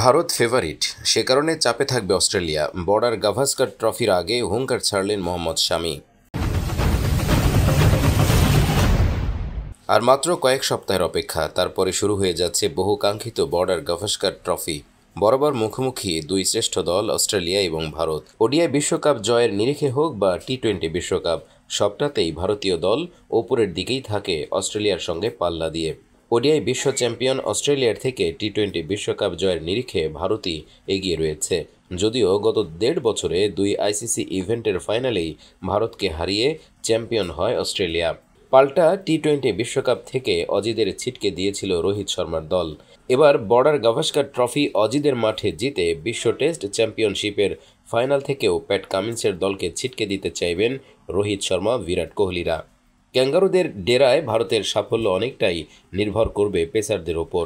Bharat favourite সে কারণে চাপে থাকবে অস্ট্রেলিয়া বর্ডার গাভাস্কার ট্রফির আগে হুঙ্কার ছাড়লেন মোহাম্মদ শামী আর মাত্র কয়েক সপ্তাহের অপেক্ষা তারপরে শুরু হয়ে যাচ্ছে বহু কাঙ্ক্ষিত বর্ডার গাভাস্কার ট্রফি বরাবর মুখোমুখি দুই শ্রেষ্ঠ দল অস্ট্রেলিয়া এবং ভারত ওডিআই বিশ্বকাপ জয়ের নিরিখে হোক বা টি টোয়েন্টি বিশ্বকাপ সবটাতেই ভারতীয় দল ওপরের দিকেই থাকে অস্ট্রেলিয়ার সঙ্গে পাল্লা দিয়ে ওডিআই বিশ্ব চ্যাম্পিয়ন অস্ট্রেলিয়ার থেকে টি টোয়েন্টি বিশ্বকাপ জয়ের নিরিখে ভারতই এগিয়ে রয়েছে যদিও গত দেড় বছরে দুই আইসিসি ইভেন্টের ফাইনালেই ভারতকে হারিয়ে চ্যাম্পিয়ন হয় অস্ট্রেলিয়া পাল্টা টি টোয়েন্টি বিশ্বকাপ থেকে অজিদের ছিটকে দিয়েছিল রোহিত শর্মার দল এবার বর্ডার গাভাস্কার ট্রফি অজিদের মাঠে জিতে বিশ্ব টেস্ট চ্যাম্পিয়নশিপের ফাইনাল থেকেও প্যাট কামিন্সের দলকে ছিটকে দিতে চাইবেন রোহিত শর্মা বিরাট কোহলিরা ক্যাঙ্গারুদের ডেরায় ভারতের সাফল্য অনেকটাই নির্ভর করবে পেসারদের ওপর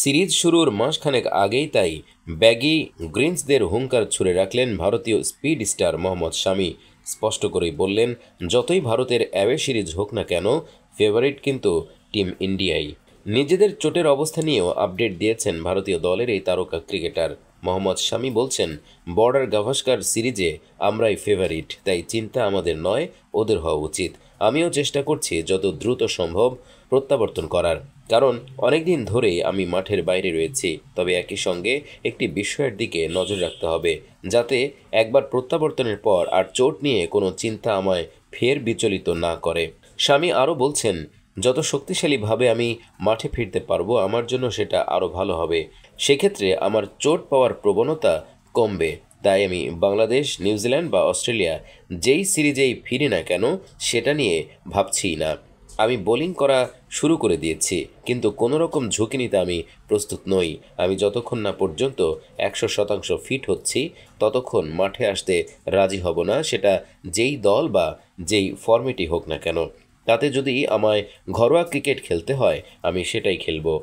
সিরিজ শুরুর মাসখানেক আগেই তাই ব্যাগি গ্রিন্সদের হুঙ্কার ছুড়ে রাখলেন ভারতীয় স্পিড স্টার মোহাম্মদ শামি স্পষ্ট করেই বললেন যতই ভারতের অ্যাওয়ে সিরিজ হোক না কেন ফেভারিট কিন্তু টিম ইন্ডিয়াই নিজেদের চোটের অবস্থা নিয়েও আপডেট দিয়েছেন ভারতীয় দলের এই তারকা ক্রিকেটার মোহাম্মদ শামি বলছেন বর্ডার গাভাস্কার সিরিজে আমরাই ফেভারিট তাই চিন্তা আমাদের নয় ওদের হওয়া উচিত আমিও চেষ্টা করছি যত দ্রুত সম্ভব প্রত্যাবর্তন করার কারণ অনেকদিন ধরেই আমি মাঠের বাইরে রয়েছি তবে একই সঙ্গে একটি বিষয়ের দিকে নজর রাখতে হবে যাতে একবার প্রত্যাবর্তনের পর আর চোট নিয়ে কোনো চিন্তা আমায় ফের বিচলিত না করে স্বামী আরও বলছেন যত শক্তিশালীভাবে আমি মাঠে ফিরতে পারবো আমার জন্য সেটা আরও ভালো হবে সেক্ষেত্রে আমার চোট পাওয়ার প্রবণতা কমবে তাই আমি বাংলাদেশ নিউজিল্যান্ড বা অস্ট্রেলিয়া যেই সিরিজেই ফিরি না কেন সেটা নিয়ে ভাবছি না আমি বোলিং করা শুরু করে দিয়েছি কিন্তু কোনো রকম ঝুঁকি নিতে আমি প্রস্তুত নই আমি যতক্ষণ না পর্যন্ত একশো শতাংশ ফিট হচ্ছি ততক্ষণ মাঠে আসতে রাজি হব না সেটা যেই দল বা যেই ফর্মেটই হোক না কেন তাতে যদি আমায় ঘরোয়া ক্রিকেট খেলতে হয় আমি সেটাই খেলবো